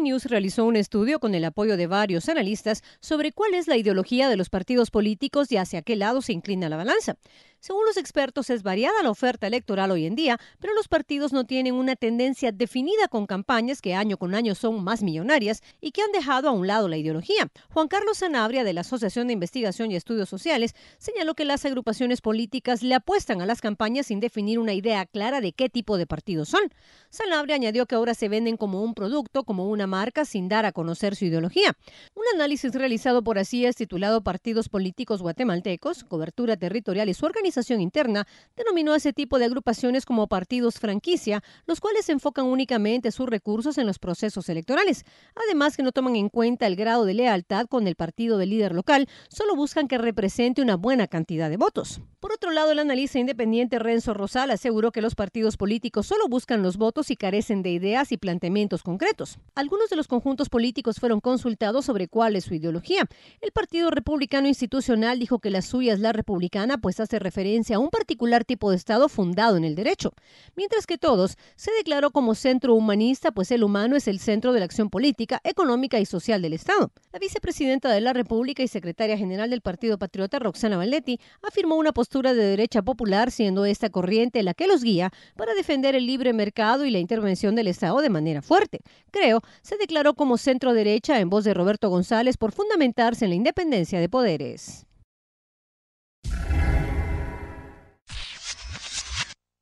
News realizó un estudio con el apoyo de varios analistas sobre cuál es la ideología de los partidos políticos y hacia qué lado se inclina la balanza. Según los expertos, es variada la oferta electoral hoy en día, pero los partidos no tienen una tendencia definida con campañas que año con año son más millonarias y que han dejado a un lado la ideología. Juan Carlos Sanabria, de la Asociación de Investigación y Estudios Sociales, señaló que las agrupaciones políticas le apuestan a las campañas sin definir una idea clara de qué tipo de partidos son. Sanabria añadió que ahora se venden como un producto, como una marca, sin dar a conocer su ideología. Un análisis realizado por así es titulado Partidos Políticos Guatemaltecos, Cobertura Territorial y su organización organización interna denominó a ese tipo de agrupaciones como partidos franquicia, los cuales se enfocan únicamente sus recursos en los procesos electorales. Además que no toman en cuenta el grado de lealtad con el partido del líder local, solo buscan que represente una buena cantidad de votos. Por otro lado, el analista independiente Renzo Rosal aseguró que los partidos políticos solo buscan los votos y carecen de ideas y planteamientos concretos. Algunos de los conjuntos políticos fueron consultados sobre cuál es su ideología. El Partido Republicano Institucional dijo que la suya es la republicana, pues hace referencia a un particular tipo de Estado fundado en el derecho, mientras que Todos se declaró como centro humanista, pues el humano es el centro de la acción política, económica y social del Estado. La vicepresidenta de la República y secretaria general del Partido Patriota, Roxana Valletti, afirmó una postura de derecha popular, siendo esta corriente la que los guía para defender el libre mercado y la intervención del Estado de manera fuerte. Creo se declaró como centro derecha en voz de Roberto González por fundamentarse en la independencia de poderes.